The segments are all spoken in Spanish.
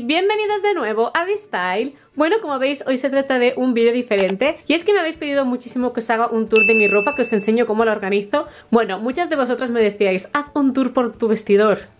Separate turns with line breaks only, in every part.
bienvenidos de nuevo a V-Style Bueno, como veis, hoy se trata de un vídeo diferente Y es que me habéis pedido muchísimo que os haga un tour de mi ropa, que os enseño cómo la organizo Bueno, muchas de vosotras me decíais, haz un tour por tu vestidor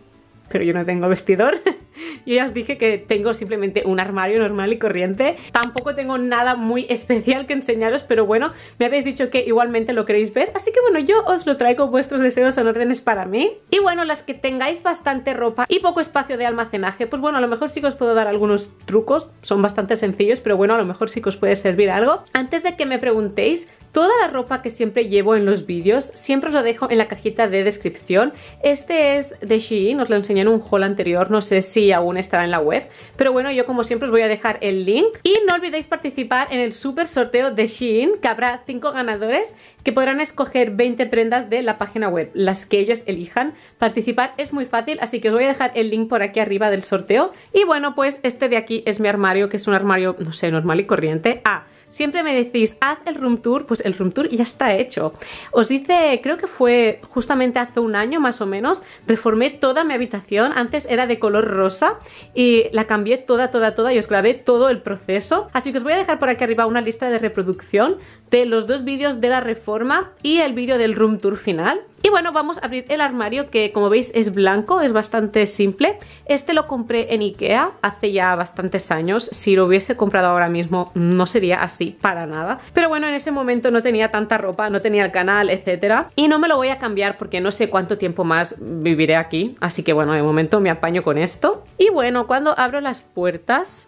pero yo no tengo vestidor. yo ya os dije que tengo simplemente un armario normal y corriente. Tampoco tengo nada muy especial que enseñaros, pero bueno, me habéis dicho que igualmente lo queréis ver. Así que bueno, yo os lo traigo, vuestros deseos en órdenes para mí. Y bueno, las que tengáis bastante ropa y poco espacio de almacenaje, pues bueno, a lo mejor sí que os puedo dar algunos trucos. Son bastante sencillos, pero bueno, a lo mejor sí que os puede servir algo. Antes de que me preguntéis, Toda la ropa que siempre llevo en los vídeos, siempre os lo dejo en la cajita de descripción. Este es de Shein, os lo enseñé en un haul anterior, no sé si aún estará en la web. Pero bueno, yo como siempre os voy a dejar el link. Y no olvidéis participar en el super sorteo de Shein, que habrá 5 ganadores que podrán escoger 20 prendas de la página web, las que ellos elijan. Participar es muy fácil, así que os voy a dejar el link por aquí arriba del sorteo. Y bueno, pues este de aquí es mi armario, que es un armario, no sé, normal y corriente. Ah, siempre me decís, haz el room tour, pues el room tour ya está hecho. Os dice, creo que fue justamente hace un año más o menos, reformé toda mi habitación, antes era de color rosa y la cambié toda, toda, toda y os grabé todo el proceso. Así que os voy a dejar por aquí arriba una lista de reproducción de los dos vídeos de la reforma y el vídeo del room tour final. Y bueno, vamos a abrir el armario que como veis es blanco, es bastante simple. Este lo compré en Ikea hace ya bastantes años. Si lo hubiese comprado ahora mismo no sería así para nada. Pero bueno, en ese momento no tenía tanta ropa, no tenía el canal, etcétera Y no me lo voy a cambiar porque no sé cuánto tiempo más viviré aquí. Así que bueno, de momento me apaño con esto. Y bueno, cuando abro las puertas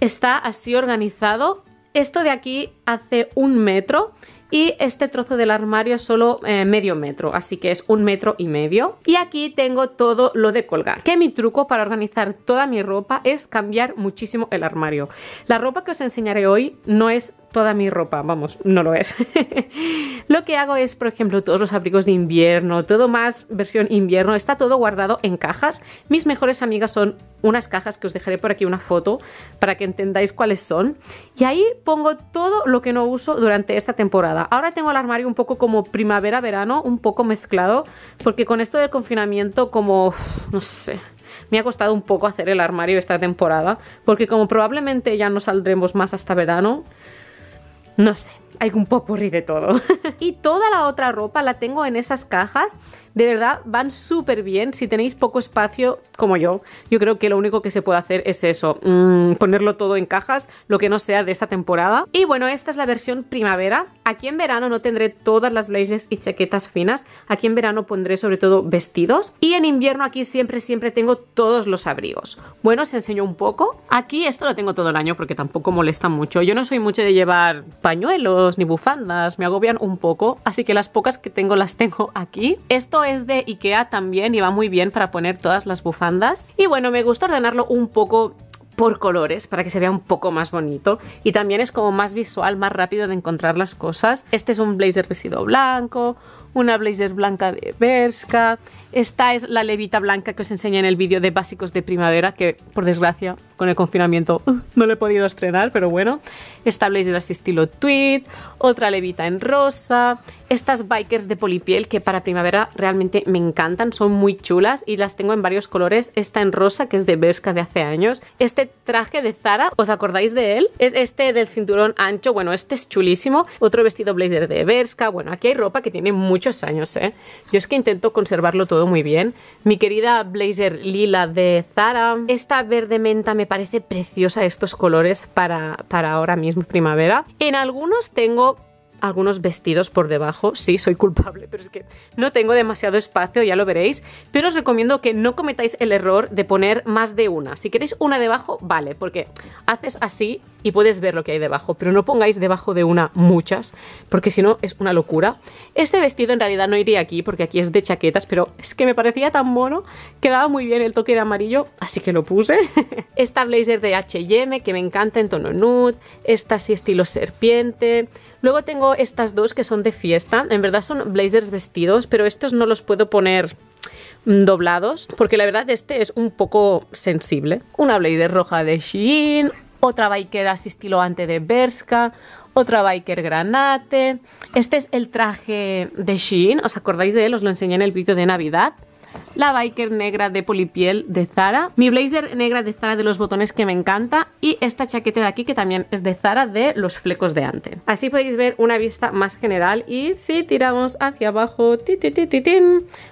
está así organizado. Esto de aquí hace un metro y este trozo del armario es solo eh, medio metro, así que es un metro y medio. Y aquí tengo todo lo de colgar, que mi truco para organizar toda mi ropa es cambiar muchísimo el armario. La ropa que os enseñaré hoy no es toda mi ropa, vamos, no lo es. lo que hago es, por ejemplo, todos los abrigos de invierno, todo más versión invierno, está todo guardado en cajas. Mis mejores amigas son unas cajas que os dejaré por aquí una foto para que entendáis cuáles son. Y ahí pongo todo lo que no uso durante esta temporada. Ahora tengo el armario un poco como primavera-verano, un poco mezclado, porque con esto del confinamiento como, no sé, me ha costado un poco hacer el armario esta temporada, porque como probablemente ya no saldremos más hasta verano, no sé hay un popurrí de todo. y toda la otra ropa la tengo en esas cajas. De verdad, van súper bien. Si tenéis poco espacio, como yo, yo creo que lo único que se puede hacer es eso, mm, ponerlo todo en cajas, lo que no sea de esa temporada. Y bueno, esta es la versión primavera. Aquí en verano no tendré todas las blazes y chaquetas finas. Aquí en verano pondré sobre todo vestidos. Y en invierno aquí siempre, siempre tengo todos los abrigos. Bueno, os enseño un poco. Aquí esto lo tengo todo el año porque tampoco molesta mucho. Yo no soy mucho de llevar pañuelos ni bufandas, me agobian un poco, así que las pocas que tengo las tengo aquí. Esto es de Ikea también y va muy bien para poner todas las bufandas. Y bueno, me gusta ordenarlo un poco por colores para que se vea un poco más bonito y también es como más visual, más rápido de encontrar las cosas. Este es un blazer vestido blanco, una blazer blanca de Bershka esta es la levita blanca que os enseñé en el vídeo de básicos de primavera, que por desgracia con el confinamiento uh, no lo he podido estrenar, pero bueno. Esta blazer así estilo tweed, otra levita en rosa, estas bikers de polipiel que para primavera realmente me encantan, son muy chulas y las tengo en varios colores. Esta en rosa que es de Berska de hace años. Este traje de Zara, ¿os acordáis de él? Es este del cinturón ancho, bueno, este es chulísimo. Otro vestido blazer de Berska, bueno, aquí hay ropa que tiene muchos años, ¿eh? Yo es que intento conservarlo todo muy bien. Mi querida blazer lila de Zara. Esta verde menta me parece preciosa estos colores para, para ahora mismo primavera. En algunos tengo algunos vestidos por debajo. Sí, soy culpable, pero es que no tengo demasiado espacio, ya lo veréis. Pero os recomiendo que no cometáis el error de poner más de una. Si queréis una debajo, vale, porque haces así y puedes ver lo que hay debajo, pero no pongáis debajo de una muchas, porque si no es una locura. Este vestido en realidad no iría aquí, porque aquí es de chaquetas, pero es que me parecía tan mono, quedaba muy bien el toque de amarillo, así que lo puse. Esta blazer de H&M, que me encanta en tono nude, esta sí, estilo serpiente. Luego tengo estas dos que son de fiesta. En verdad son blazers vestidos, pero estos no los puedo poner mm, doblados, porque la verdad este es un poco sensible. Una blazer roja de Shein, otra biker así estilo ante de Berska, otra biker granate. Este es el traje de Shein, ¿os acordáis de él? Os lo enseñé en el vídeo de Navidad la biker negra de polipiel de Zara, mi blazer negra de Zara de los botones que me encanta y esta chaqueta de aquí que también es de Zara de los flecos de ante. Así podéis ver una vista más general y si tiramos hacia abajo,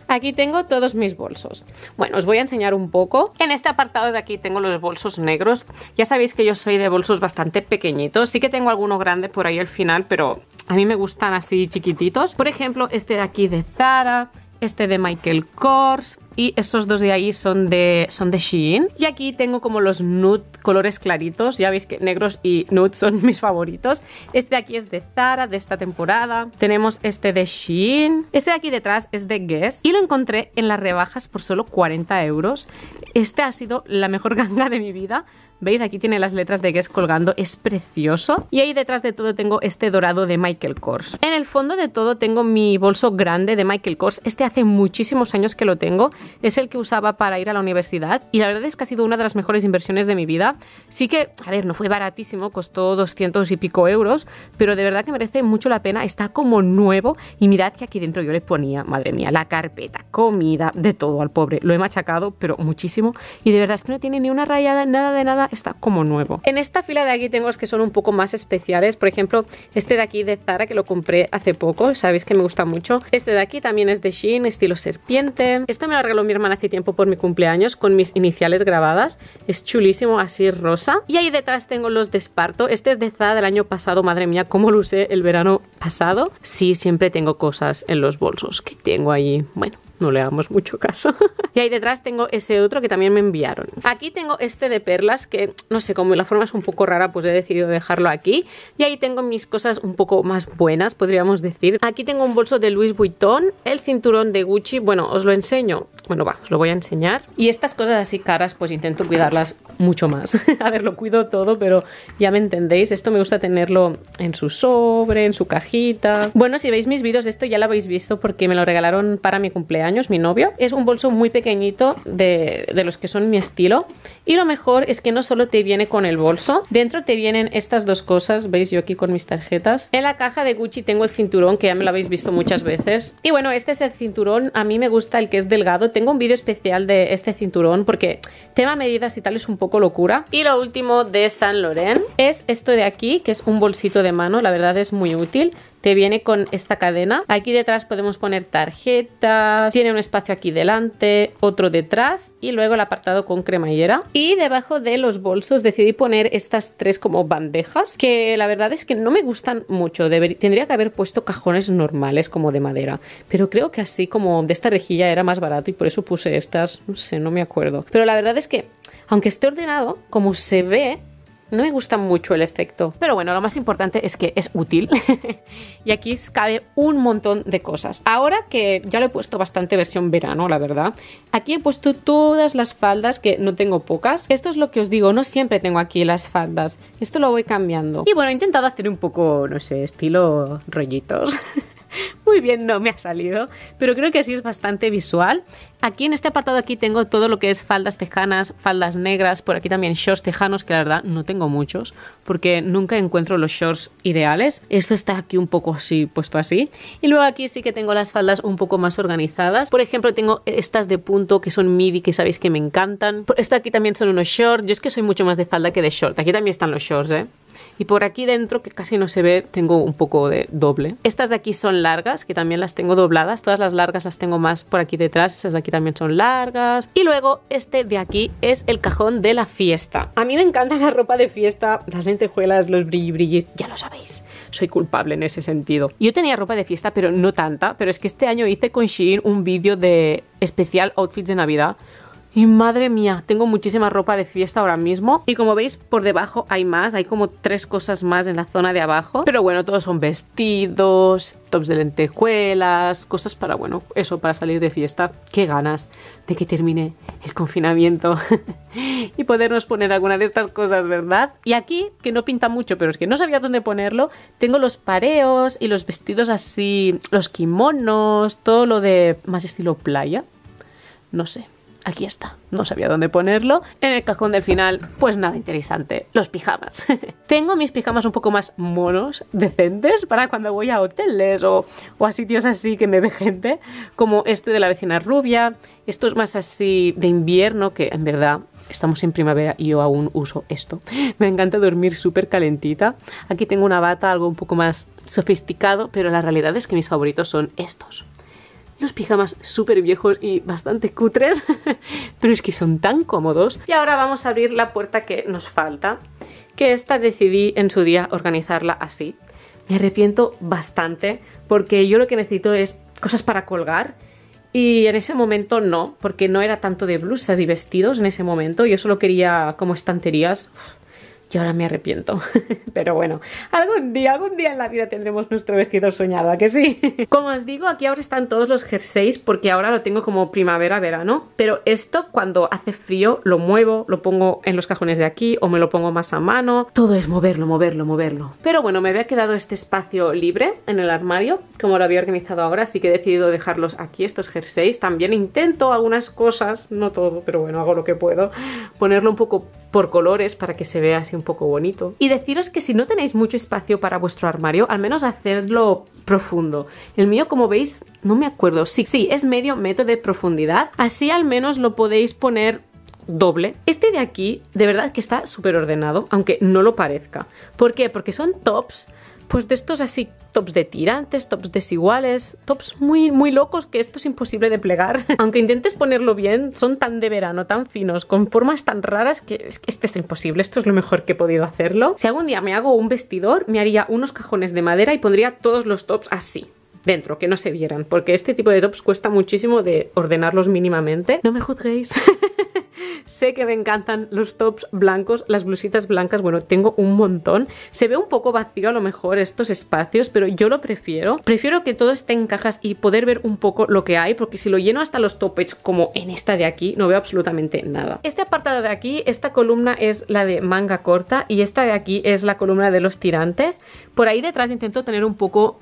aquí tengo todos mis bolsos. Bueno, os voy a enseñar un poco. En este apartado de aquí tengo los bolsos negros. Ya sabéis que yo soy de bolsos bastante pequeñitos. Sí que tengo alguno grande por ahí al final, pero a mí me gustan así chiquititos. Por ejemplo, este de aquí de Zara, este de Michael Kors, y estos dos de ahí son de, son Shein. Y aquí tengo como los nude colores claritos, ya veis que negros y nude son mis favoritos. Este de aquí es de Zara, de esta temporada. Tenemos este de Shein. Este de aquí detrás es de Guess y lo encontré en las rebajas por solo 40 euros. Este ha sido la mejor ganga de mi vida. ¿Veis? Aquí tiene las letras de Guess colgando, es precioso. Y ahí detrás de todo tengo este dorado de Michael Kors. En el fondo de todo tengo mi bolso grande de Michael Kors. Este hace muchísimos años que lo tengo es el que usaba para ir a la universidad y la verdad es que ha sido una de las mejores inversiones de mi vida. Sí que, a ver, no fue baratísimo, costó 200 y pico euros, pero de verdad que merece mucho la pena, está como nuevo y mirad que aquí dentro yo le ponía, madre mía, la carpeta, comida, de todo al pobre. Lo he machacado, pero muchísimo y de verdad es que no tiene ni una rayada, nada de nada, está como nuevo. En esta fila de aquí tengo los que son un poco más especiales, por ejemplo, este de aquí de Zara que lo compré hace poco, sabéis que me gusta mucho. Este de aquí también es de Shein, estilo serpiente. Esto me lo mi hermana hace tiempo por mi cumpleaños con mis iniciales grabadas. Es chulísimo, así rosa. Y ahí detrás tengo los de esparto. Este es de ZA del año pasado, madre mía, cómo lo usé el verano pasado. Sí, siempre tengo cosas en los bolsos que tengo ahí. Bueno, no le damos mucho caso. y ahí detrás tengo ese otro que también me enviaron. Aquí tengo este de perlas que, no sé, como la forma es un poco rara, pues he decidido dejarlo aquí. Y ahí tengo mis cosas un poco más buenas, podríamos decir. Aquí tengo un bolso de Louis Vuitton, el cinturón de Gucci, bueno, os lo enseño. Bueno, va, os lo voy a enseñar. Y estas cosas así caras, pues intento cuidarlas mucho más. a ver, lo cuido todo, pero ya me entendéis. Esto me gusta tenerlo en su sobre, en su cajita. Bueno, si veis mis vídeos, esto ya lo habéis visto porque me lo regalaron para mi cumpleaños años, mi novio. Es un bolso muy pequeñito de, los que son mi estilo. Y lo mejor es que no solo te viene con el bolso, dentro te vienen estas dos cosas, veis yo aquí con mis tarjetas. En la caja de Gucci tengo el cinturón, que ya me lo habéis visto muchas veces. Y bueno, este es el cinturón, a mí me gusta el que es delgado. Tengo un vídeo especial de este cinturón porque tema medidas y tal es un poco locura. Y lo último de San loren es esto de aquí, que es un bolsito de mano, la verdad es muy útil viene con esta cadena. Aquí detrás podemos poner tarjetas, tiene un espacio aquí delante, otro detrás y luego el apartado con cremallera. Y debajo de los bolsos decidí poner estas tres como bandejas, que la verdad es que no me gustan mucho. tendría que haber puesto cajones normales como de madera, pero creo que así como de esta rejilla era más barato y por eso puse estas, no sé, no me acuerdo. Pero la verdad es que, aunque esté ordenado, como se ve, no me gusta mucho el efecto. Pero bueno, lo más importante es que es útil. y aquí cabe un montón de cosas. Ahora que ya lo he puesto bastante versión verano, la verdad. Aquí he puesto todas las faldas, que no tengo pocas. Esto es lo que os digo, no siempre tengo aquí las faldas. Esto lo voy cambiando. Y bueno, he intentado hacer un poco, no sé, estilo rollitos. Muy bien, no me ha salido, pero creo que así es bastante visual Aquí en este apartado aquí tengo todo lo que es faldas tejanas, faldas negras, por aquí también shorts tejanos, que la verdad no tengo muchos, porque nunca encuentro los shorts ideales. Esto está aquí un poco así, puesto así. Y luego aquí sí que tengo las faldas un poco más organizadas. Por ejemplo, tengo estas de punto que son midi, que sabéis que me encantan. Esto aquí también son unos shorts. Yo es que soy mucho más de falda que de short. Aquí también están los shorts, ¿eh? Y por aquí dentro, que casi no se ve, tengo un poco de doble. Estas de aquí son largas, que también las tengo dobladas. Todas las largas las tengo más por aquí detrás. Estas de aquí también son largas. Y luego este de aquí es el cajón de la fiesta. A mí me encanta la ropa de fiesta, las lentejuelas, los brilli brillis, ya lo sabéis. Soy culpable en ese sentido. Yo tenía ropa de fiesta, pero no tanta, pero es que este año hice con Shein un vídeo de especial outfits de Navidad y madre mía, tengo muchísima ropa de fiesta ahora mismo. Y como veis, por debajo hay más. Hay como tres cosas más en la zona de abajo. Pero bueno, todos son vestidos, tops de lentejuelas, cosas para, bueno, eso, para salir de fiesta. Qué ganas de que termine el confinamiento y podernos poner alguna de estas cosas, ¿verdad? Y aquí, que no pinta mucho, pero es que no sabía dónde ponerlo, tengo los pareos y los vestidos así, los kimonos, todo lo de más estilo playa. No sé, aquí está. No sabía dónde ponerlo. En el cajón del final, pues nada interesante, los pijamas. Tengo mis pijamas un poco más monos, decentes, para cuando voy a hoteles o, a sitios así que me ve gente, como este de la vecina rubia, Esto es más así de invierno, que en verdad estamos en primavera y yo aún uso esto. Me encanta dormir súper calentita. Aquí tengo una bata, algo un poco más sofisticado, pero la realidad es que mis favoritos son estos los pijamas súper viejos y bastante cutres, pero es que son tan cómodos. Y ahora vamos a abrir la puerta que nos falta, que esta decidí en su día organizarla así. Me arrepiento bastante porque yo lo que necesito es cosas para colgar y en ese momento no, porque no era tanto de blusas y vestidos en ese momento, yo solo quería como estanterías ahora me arrepiento. Pero bueno, algún día, algún día en la vida tendremos nuestro vestido soñado, ¿a que sí? Como os digo, aquí ahora están todos los jerseys porque ahora lo tengo como primavera-verano, pero esto cuando hace frío lo muevo, lo pongo en los cajones de aquí o me lo pongo más a mano, todo es moverlo, moverlo, moverlo. Pero bueno, me había quedado este espacio libre en el armario, como lo había organizado ahora, así que he decidido dejarlos aquí, estos jerseys. También intento algunas cosas, no todo, pero bueno, hago lo que puedo, ponerlo un poco por colores para que se vea así un poco bonito. Y deciros que si no tenéis mucho espacio para vuestro armario, al menos hacerlo profundo. El mío, como veis, no me acuerdo. Sí, sí, es medio metro de profundidad. Así al menos lo podéis poner doble. Este de aquí, de verdad que está súper ordenado, aunque no lo parezca. ¿Por qué? Porque son tops pues de estos así tops de tirantes, tops desiguales, tops muy, muy locos que esto es imposible de plegar. Aunque intentes ponerlo bien, son tan de verano, tan finos, con formas tan raras que es esto es imposible, esto es lo mejor que he podido hacerlo. Si algún día me hago un vestidor, me haría unos cajones de madera y pondría todos los tops así dentro, que no se vieran, porque este tipo de tops cuesta muchísimo de ordenarlos mínimamente. No me juzguéis. sé que me encantan los tops blancos, las blusitas blancas, bueno, tengo un montón. Se ve un poco vacío a lo mejor estos espacios, pero yo lo prefiero. Prefiero que todo esté en cajas y poder ver un poco lo que hay, porque si lo lleno hasta los topes como en esta de aquí, no veo absolutamente nada. Este apartado de aquí, esta columna es la de manga corta y esta de aquí es la columna de los tirantes. Por ahí detrás intento tener un poco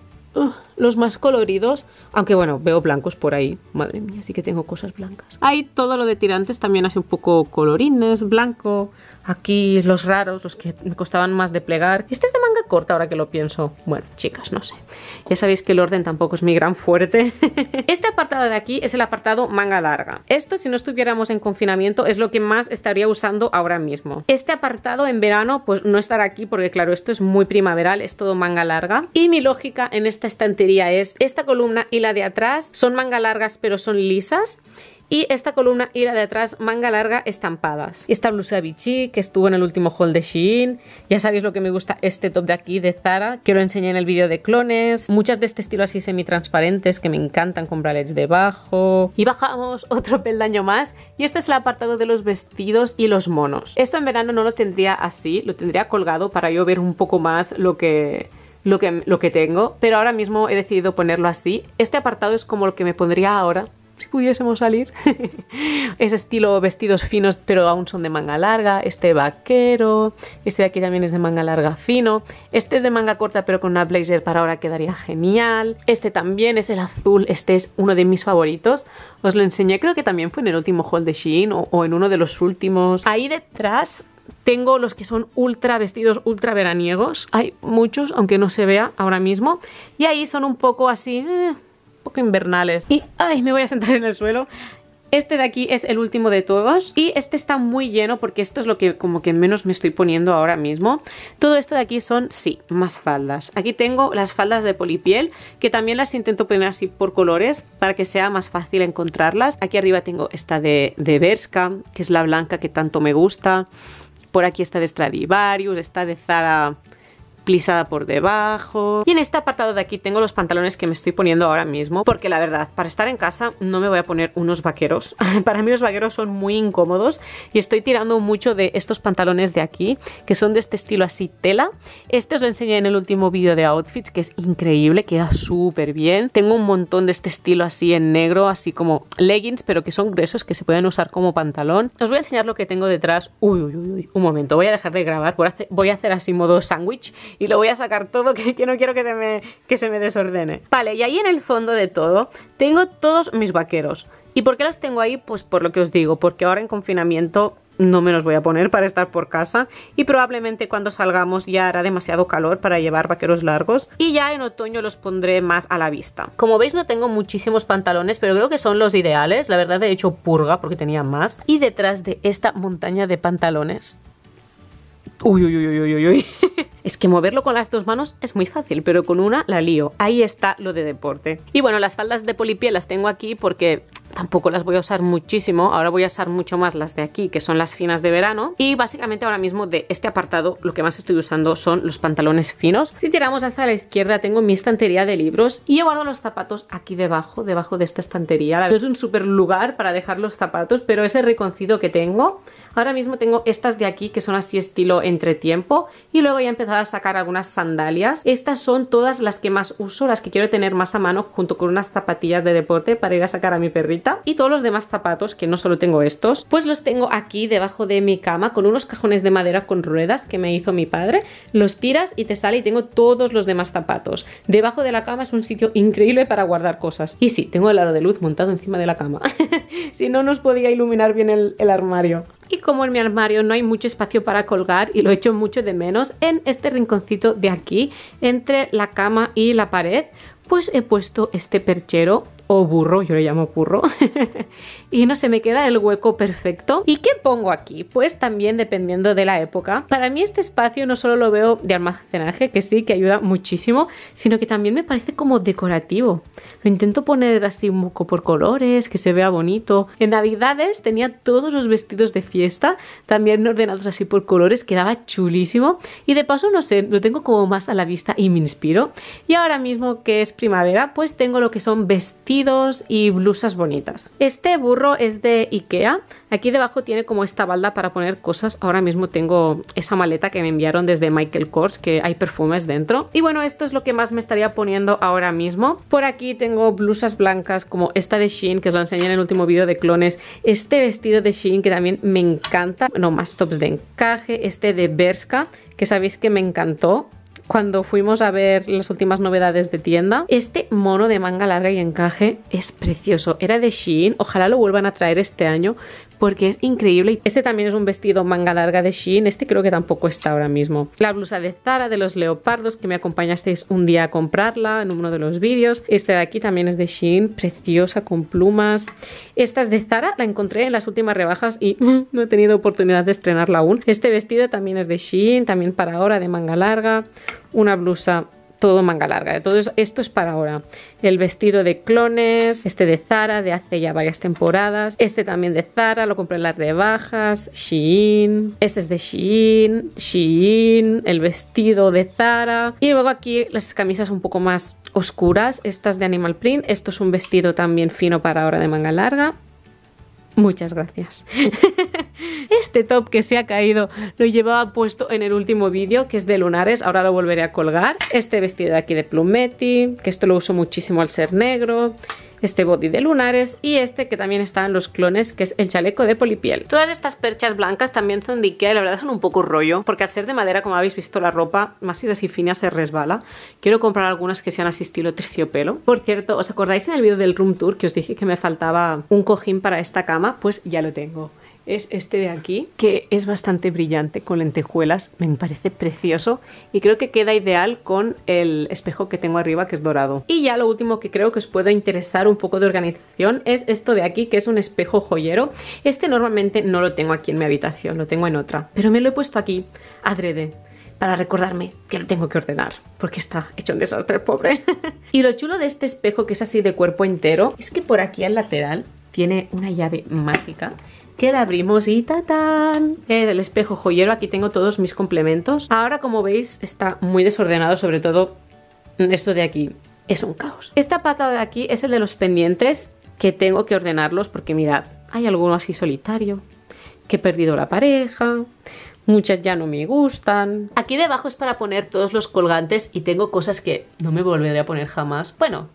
los más coloridos, aunque bueno, veo blancos por ahí. Madre mía, sí que tengo cosas blancas. Hay todo lo de tirantes también hace un poco colorines, blanco. Aquí los raros, los que me costaban más de plegar. Este es de manga ahora que lo pienso. Bueno, chicas, no sé. Ya sabéis que el orden tampoco es mi gran fuerte. este apartado de aquí es el apartado manga larga. Esto, si no estuviéramos en confinamiento, es lo que más estaría usando ahora mismo. Este apartado en verano, pues no estará aquí porque, claro, esto es muy primaveral, es todo manga larga. Y mi lógica en esta estantería es esta columna y la de atrás son manga largas pero son lisas y esta columna y la de atrás, manga larga estampadas. Y esta blusa Vichy, que estuvo en el último haul de Shein. Ya sabéis lo que me gusta este top de aquí de Zara, que lo enseñé en el vídeo de clones. Muchas de este estilo así semi-transparentes que me encantan con bralets debajo. Y bajamos otro peldaño más. Y este es el apartado de los vestidos y los monos. Esto en verano no lo tendría así, lo tendría colgado para yo ver un poco más lo que lo que, lo que tengo, pero ahora mismo he decidido ponerlo así. Este apartado es como lo que me pondría ahora pudiésemos salir. es estilo vestidos finos, pero aún son de manga larga. Este vaquero, este de aquí también es de manga larga fino. Este es de manga corta, pero con una blazer para ahora quedaría genial. Este también es el azul, este es uno de mis favoritos. Os lo enseñé, creo que también fue en el último haul de Shein o, en uno de los últimos. Ahí detrás tengo los que son ultra vestidos, ultra veraniegos. Hay muchos, aunque no se vea ahora mismo. Y ahí son un poco así... Eh, poco invernales. Y, ay, me voy a sentar en el suelo. Este de aquí es el último de todos y este está muy lleno porque esto es lo que como que menos me estoy poniendo ahora mismo. Todo esto de aquí son, sí, más faldas. Aquí tengo las faldas de polipiel que también las intento poner así por colores para que sea más fácil encontrarlas. Aquí arriba tengo esta de, de que es la blanca que tanto me gusta. Por aquí está de Stradivarius, está de Zara plisada por debajo. Y en este apartado de aquí tengo los pantalones que me estoy poniendo ahora mismo, porque la verdad, para estar en casa no me voy a poner unos vaqueros. para mí los vaqueros son muy incómodos y estoy tirando mucho de estos pantalones de aquí, que son de este estilo así tela. Este os lo enseñé en el último vídeo de outfits, que es increíble, queda súper bien. Tengo un montón de este estilo así en negro, así como leggings, pero que son gruesos, que se pueden usar como pantalón. Os voy a enseñar lo que tengo detrás. Uy, uy, uy, un momento, voy a dejar de grabar, voy a hacer así modo sándwich y lo voy a sacar todo que, que no quiero que se, me, que se me desordene. Vale, y ahí en el fondo de todo tengo todos mis vaqueros. ¿Y por qué los tengo ahí? Pues por lo que os digo, porque ahora en confinamiento no me los voy a poner para estar por casa y probablemente cuando salgamos ya hará demasiado calor para llevar vaqueros largos y ya en otoño los pondré más a la vista. Como veis no tengo muchísimos pantalones pero creo que son los ideales, la verdad he hecho purga porque tenía más y detrás de esta montaña de pantalones Uy, uy, uy, uy, uy, uy. Es que moverlo con las dos manos es muy fácil, pero con una la lío. Ahí está lo de deporte. Y bueno, las faldas de polipiel las tengo aquí porque tampoco las voy a usar muchísimo. Ahora voy a usar mucho más las de aquí, que son las finas de verano. Y básicamente ahora mismo de este apartado lo que más estoy usando son los pantalones finos. Si tiramos hacia la izquierda tengo mi estantería de libros y yo guardo los zapatos aquí debajo, debajo de esta estantería. es un súper lugar para dejar los zapatos, pero ese el reconcido que tengo Ahora mismo tengo estas de aquí que son así estilo entretiempo y luego ya he empezado a sacar algunas sandalias. Estas son todas las que más uso, las que quiero tener más a mano junto con unas zapatillas de deporte para ir a sacar a mi perrita y todos los demás zapatos que no solo tengo estos, pues los tengo aquí debajo de mi cama con unos cajones de madera con ruedas que me hizo mi padre. Los tiras y te sale y tengo todos los demás zapatos. Debajo de la cama es un sitio increíble para guardar cosas. Y sí, tengo el aro de luz montado encima de la cama. si no, nos podía iluminar bien el armario. Y como en mi armario no hay mucho espacio para colgar y lo he hecho mucho de menos, en este rinconcito de aquí, entre la cama y la pared, pues he puesto este perchero o burro, yo le llamo burro, y no se me queda el hueco perfecto. ¿Y qué pongo aquí? Pues también dependiendo de la época. Para mí este espacio no solo lo veo de almacenaje, que sí, que ayuda muchísimo, sino que también me parece como decorativo. Lo intento poner así un poco por colores, que se vea bonito. En Navidades tenía todos los vestidos de fiesta, también ordenados así por colores, quedaba chulísimo. Y de paso, no sé, lo tengo como más a la vista y me inspiro. Y ahora mismo que es primavera, pues tengo lo que son vestidos y blusas bonitas. Este burro es de Ikea. Aquí debajo tiene como esta balda para poner cosas. Ahora mismo tengo esa maleta que me enviaron desde Michael Kors, que hay perfumes dentro. Y bueno, esto es lo que más me estaría poniendo ahora mismo. Por aquí tengo blusas blancas como esta de Shein, que os la enseñé en el último vídeo de clones. Este vestido de Shein que también me encanta. No, más tops de encaje. Este de Berska, que sabéis que me encantó cuando fuimos a ver las últimas novedades de tienda. Este mono de manga larga y encaje es precioso. Era de Shein, ojalá lo vuelvan a traer este año, porque es increíble. Este también es un vestido manga larga de Shein, este creo que tampoco está ahora mismo. La blusa de Zara de los leopardos que me acompañasteis un día a comprarla en uno de los vídeos. Este de aquí también es de Shein, preciosa con plumas. Esta es de Zara, la encontré en las últimas rebajas y no he tenido oportunidad de estrenarla aún. Este vestido también es de Shein, también para ahora de manga larga. Una blusa todo manga larga. Todo esto es para ahora. El vestido de clones, este de Zara, de hace ya varias temporadas. Este también de Zara, lo compré en las rebajas. Shein. Este es de Shein. Shein. El vestido de Zara. Y luego aquí las camisas un poco más oscuras. Estas de Animal Print. Esto es un vestido también fino para ahora de manga larga. Muchas gracias. Este top que se ha caído lo llevaba puesto en el último vídeo, que es de lunares, ahora lo volveré a colgar. Este vestido de aquí de Plumetti, que esto lo uso muchísimo al ser negro este body de lunares y este que también está en los clones, que es el chaleco de polipiel. Todas estas perchas blancas también son de Ikea y la verdad son un poco rollo, porque al ser de madera, como habéis visto, la ropa más y fina se resbala. Quiero comprar algunas que sean así estilo terciopelo. Por cierto, ¿os acordáis en el vídeo del room tour que os dije que me faltaba un cojín para esta cama? Pues ya lo tengo es este de aquí, que es bastante brillante con lentejuelas, me parece precioso y creo que queda ideal con el espejo que tengo arriba que es dorado. Y ya lo último que creo que os pueda interesar un poco de organización es esto de aquí que es un espejo joyero. Este normalmente no lo tengo aquí en mi habitación, lo tengo en otra, pero me lo he puesto aquí adrede para recordarme que lo tengo que ordenar, porque está hecho un desastre, pobre. y lo chulo de este espejo que es así de cuerpo entero es que por aquí al lateral tiene una llave mágica que la abrimos y ¡tatán! Eh, el espejo joyero, aquí tengo todos mis complementos. Ahora como veis está muy desordenado, sobre todo esto de aquí. Es un caos. Esta pata de aquí es el de los pendientes que tengo que ordenarlos porque mirad, hay alguno así solitario, que he perdido la pareja, muchas ya no me gustan. Aquí debajo es para poner todos los colgantes y tengo cosas que no me volveré a poner jamás. Bueno,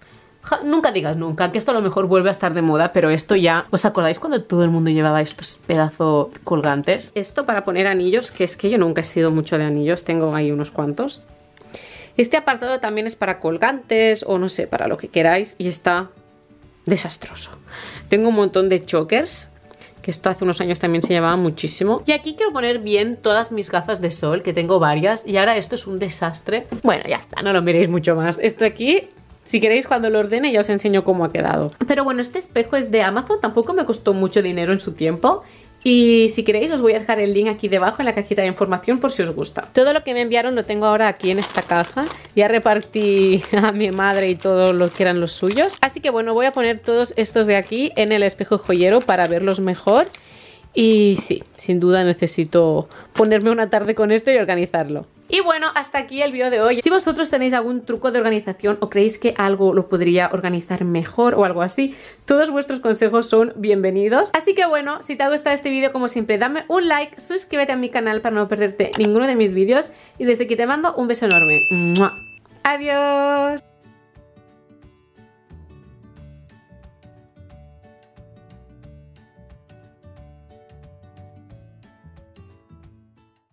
nunca digas nunca, que esto a lo mejor vuelve a estar de moda, pero esto ya... ¿Os acordáis cuando todo el mundo llevaba estos pedazos colgantes? Esto para poner anillos, que es que yo nunca he sido mucho de anillos, tengo ahí unos cuantos. Este apartado también es para colgantes o no sé, para lo que queráis y está desastroso. Tengo un montón de chokers que esto hace unos años también se llevaba muchísimo. Y aquí quiero poner bien todas mis gafas de sol, que tengo varias, y ahora esto es un desastre. Bueno, ya está, no lo miréis mucho más. Esto aquí si queréis, cuando lo ordene ya os enseño cómo ha quedado. Pero bueno, este espejo es de Amazon, tampoco me costó mucho dinero en su tiempo. Y si queréis os voy a dejar el link aquí debajo en la cajita de información por si os gusta. Todo lo que me enviaron lo tengo ahora aquí en esta caja. Ya repartí a mi madre y todos los que eran los suyos. Así que bueno, voy a poner todos estos de aquí en el espejo joyero para verlos mejor. Y sí, sin duda necesito ponerme una tarde con esto y organizarlo. Y bueno, hasta aquí el vídeo de hoy. Si vosotros tenéis algún truco de organización o creéis que algo lo podría organizar mejor o algo así, todos vuestros consejos son bienvenidos. Así que bueno, si te ha gustado este vídeo, como siempre, dame un like, suscríbete a mi canal para no perderte ninguno de mis vídeos y desde aquí te mando un beso enorme. ¡Adiós!